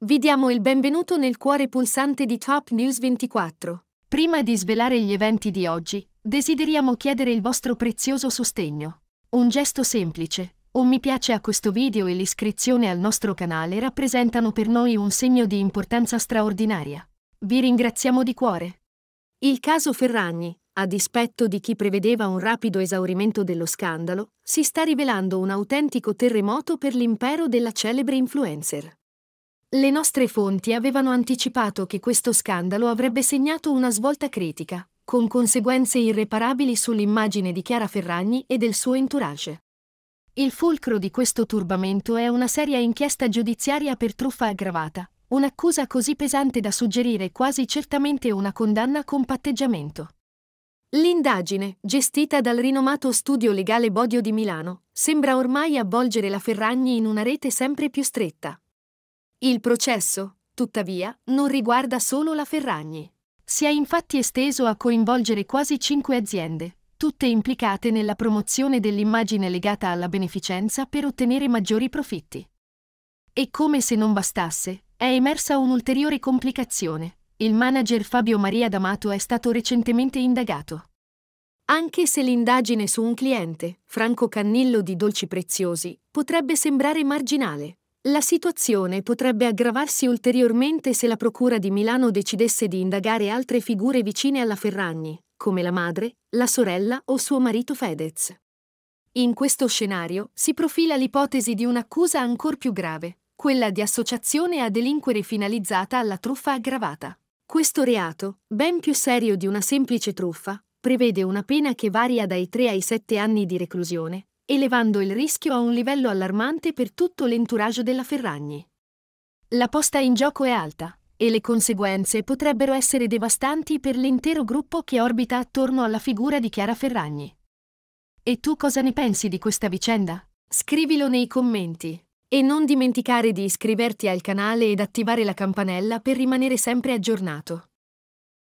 Vi diamo il benvenuto nel cuore pulsante di Top News 24. Prima di svelare gli eventi di oggi, desideriamo chiedere il vostro prezioso sostegno. Un gesto semplice, un mi piace a questo video e l'iscrizione al nostro canale rappresentano per noi un segno di importanza straordinaria. Vi ringraziamo di cuore. Il caso Ferragni, a dispetto di chi prevedeva un rapido esaurimento dello scandalo, si sta rivelando un autentico terremoto per l'impero della celebre influencer. Le nostre fonti avevano anticipato che questo scandalo avrebbe segnato una svolta critica, con conseguenze irreparabili sull'immagine di Chiara Ferragni e del suo entourage. Il fulcro di questo turbamento è una seria inchiesta giudiziaria per truffa aggravata, un'accusa così pesante da suggerire quasi certamente una condanna con patteggiamento. L'indagine, gestita dal rinomato studio legale Bodio di Milano, sembra ormai avvolgere la Ferragni in una rete sempre più stretta, il processo, tuttavia, non riguarda solo la Ferragni. Si è infatti esteso a coinvolgere quasi cinque aziende, tutte implicate nella promozione dell'immagine legata alla beneficenza per ottenere maggiori profitti. E come se non bastasse, è emersa un'ulteriore complicazione. Il manager Fabio Maria D'Amato è stato recentemente indagato. Anche se l'indagine su un cliente, Franco Cannillo di Dolci Preziosi, potrebbe sembrare marginale, la situazione potrebbe aggravarsi ulteriormente se la Procura di Milano decidesse di indagare altre figure vicine alla Ferragni, come la madre, la sorella o suo marito Fedez. In questo scenario si profila l'ipotesi di un'accusa ancor più grave, quella di associazione a delinquere finalizzata alla truffa aggravata. Questo reato, ben più serio di una semplice truffa, prevede una pena che varia dai 3 ai 7 anni di reclusione, elevando il rischio a un livello allarmante per tutto l'entourage della Ferragni. La posta in gioco è alta, e le conseguenze potrebbero essere devastanti per l'intero gruppo che orbita attorno alla figura di Chiara Ferragni. E tu cosa ne pensi di questa vicenda? Scrivilo nei commenti. E non dimenticare di iscriverti al canale ed attivare la campanella per rimanere sempre aggiornato.